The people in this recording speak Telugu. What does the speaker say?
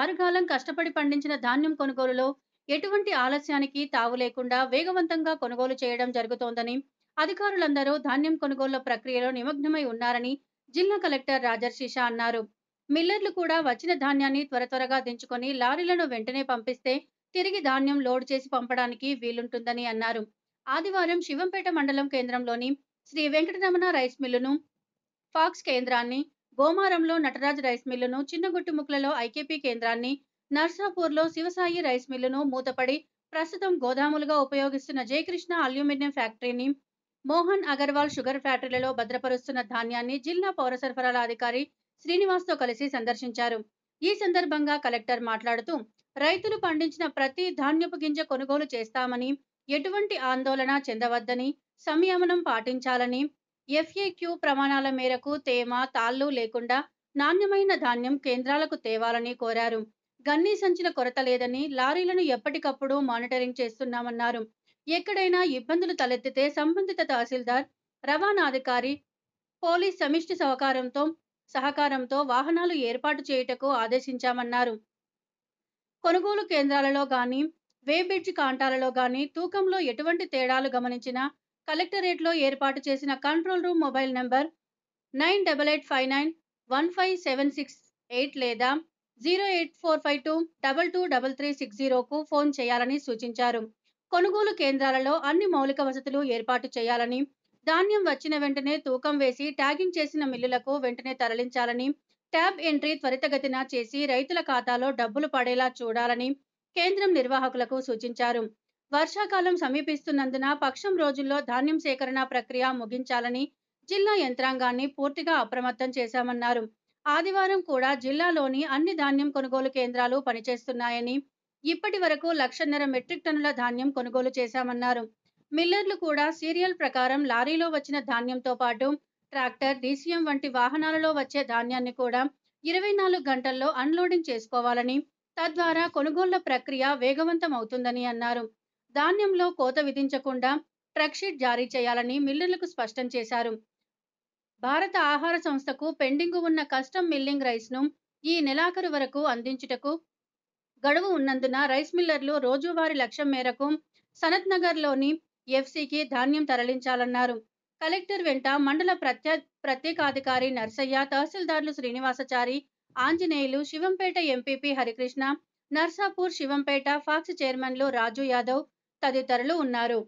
ఆరుగాలం కష్టపడి పండించిన ధాన్యం కొనుగోలులో ఎటువంటి ఆలస్యానికి తావు లేకుండా వేగవంతంగా కొనుగోలు చేయడం జరుగుతోందని అధికారులందరూ ధాన్యం కొనుగోళ్ల ప్రక్రియలో నిమగ్నమై ఉన్నారని జిల్లా కలెక్టర్ రాజర్షిషా అన్నారు మిల్లర్లు కూడా వచ్చిన ధాన్యాన్ని త్వర త్వరగా దించుకొని లారీలను వెంటనే పంపిస్తే తిరిగి ధాన్యం లోడ్ చేసి పంపడానికి వీలుంటుందని అన్నారు ఆదివారం శివంపేట మండలం కేంద్రంలోని శ్రీ వెంకటరమణ రైస్ మిల్లును ఫాక్స్ కేంద్రాన్ని గోమారంలో నటరాజ్ రైస్ మిల్లును ముక్కలలో ఐకేపీ కేంద్రాన్ని నర్సాపూర్లో శివసాయి రైస్ మిల్లును మూతపడి ప్రస్తుతం గోదాములుగా ఉపయోగిస్తున్న జయకృష్ణ అల్యూమినియం ఫ్యాక్టరీని మోహన్ అగర్వాల్ షుగర్ ఫ్యాక్టరీలలో భద్రపరుస్తున్న ధాన్యాన్ని జిల్లా పౌర సరఫరాల అధికారి శ్రీనివాస్తో కలిసి సందర్శించారు ఈ సందర్భంగా కలెక్టర్ మాట్లాడుతూ రైతులు పండించిన ప్రతి ధాన్యపు గింజ కొనుగోలు చేస్తామని ఎటువంటి ఆందోళన చెందవద్దని సంయమనం పాటించాలని ఎఫ్ఏక్యూ ప్రమాణాల మేరకు తేమ తాళ్ళు లేకుండా నాణ్యమైన ధాన్యం కేంద్రాలకు తేవాలని కోరారు గన్నీ సంచుల కొరత లేదని లారీలను ఎప్పటికప్పుడు మానిటరింగ్ చేస్తున్నామన్నారు ఎక్కడైనా ఇబ్బందులు తలెత్తితే సంబంధిత తహసీల్దార్ అధికారి పోలీస్ సమిష్టి సహకారంతో సహకారంతో వాహనాలు ఏర్పాటు చేయుటకు ఆదేశించామన్నారు కొనుగోలు కేంద్రాలలో గాని వేబ్రిడ్జ్ కాంటాలలో గాని తూకంలో ఎటువంటి తేడాలు గమనించినా కలెక్టరేట్లో ఏర్పాటు చేసిన control room mobile number nine double eight five nine one five seven six eight లేదా zero eight four five two double two double three six జీరోకు ఫోన్ చేయాలని సూచించారు కొనుగోలు కేంద్రాలలో అన్ని మౌలిక వసతులు ఏర్పాటు చేయాలని ధాన్యం వచ్చిన వెంటనే తూకం వేసి ట్యాగింగ్ చేసిన మిల్లులకు వెంటనే తరలించాలని ట్యాబ్ ఎంట్రీ త్వరితగతిన చేసి రైతుల ఖాతాలో డబ్బులు పడేలా చూడాలని కేంద్రం నిర్వాహకులకు సూచించారు వర్షాకాలం సమీపిస్తున్నందున పక్షం రోజుల్లో ధాన్యం సేకరణ ప్రక్రియ ముగించాలని జిల్లా యంత్రాంగాన్ని పూర్తిగా అప్రమత్తం చేశామన్నారు ఆదివారం కూడా జిల్లాలోని అన్ని ధాన్యం కొనుగోలు కేంద్రాలు పనిచేస్తున్నాయని ఇప్పటి వరకు లక్షన్నర మెట్రిక్ టన్నుల ధాన్యం కొనుగోలు చేశామన్నారు మిల్లర్లు కూడా సీరియల్ ప్రకారం లారీలో వచ్చిన ధాన్యంతో పాటు ట్రాక్టర్ డీసీఎం వంటి వాహనాలలో వచ్చే ధాన్యాన్ని కూడా ఇరవై నాలుగు గంటల్లో అన్లోడింగ్ చేసుకోవాలని తద్వారా కొనుగోళ్ల ప్రక్రియ వేగవంతం అవుతుందని అన్నారు ధాన్యంలో కోత విధించకుండా ట్రక్షీట్ జారీ చేయాలని మిల్లులకు స్పష్టం చేశారు భారత ఆహార సంస్థకు పెండింగ్ ఉన్న కస్టమ్ మిల్లింగ్ రైస్ను ఈ నెలాఖరు వరకు అందించుటకు గడువు ఉన్నందున రైస్ మిల్లర్లు రోజువారీ లక్ష్యం మేరకు సనత్ నగర్లోని ఎఫ్సికి ధాన్యం తరలించాలన్నారు కలెక్టర్ వెంట మండల ప్రత్యే ప్రత్యేకాధికారి నర్సయ్య తహసీల్దార్లు శ్రీనివాసచారి ఆంజనేయులు శివంపేట ఎంపీపీ హరికృష్ణ నర్సాపూర్ శివంపేట ఫాక్స్ చైర్మన్లు రాజు యాదవ్ తదితరులు ఉన్నారు